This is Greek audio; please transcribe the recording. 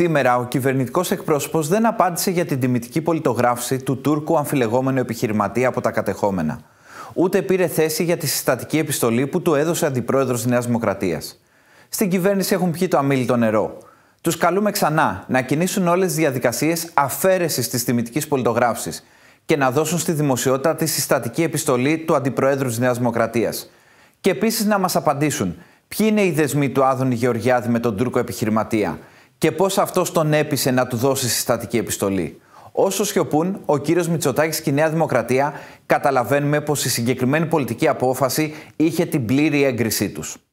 Σήμερα, ο κυβερνητικός εκπρόσωπος δεν απάντησε για την τιμητική πολιτογράφηση του Τούρκου αμφιλεγόμενου επιχειρηματία από τα κατεχόμενα. Ούτε πήρε θέση για τη συστατική επιστολή που του έδωσε αντιπρόεδρος της Νέας Δημοκρατίας. Στην κυβέρνηση έχουν πιει το αμήλυτο νερό. Τους καλούμε ξανά να κινήσουν όλες τις διαδικασίες αφαίρεσης της τιμητικής πολιτογράφησης και να δώσουν στη δημοσιότητα τη συστατική επιστολή του αντιπροέδρου της Νέας Δημοκρατίας. Και επίσης να μας απαντήσουν ποιοι είναι οι δεσμοί του Άδωνη Γεωργιάδη με τον Τούρκο επιχειρηματία και πώς αυτός τον έπεισε να του δώσει συστατική επιστολή. Όσο σιωπούν, ο κύριος Μητσοτάκης και η Νέα Δημοκρατία καταλαβαίνουμε πως η συγκεκριμένη πολιτική απόφαση είχε την πλήρη έγκρισή τους.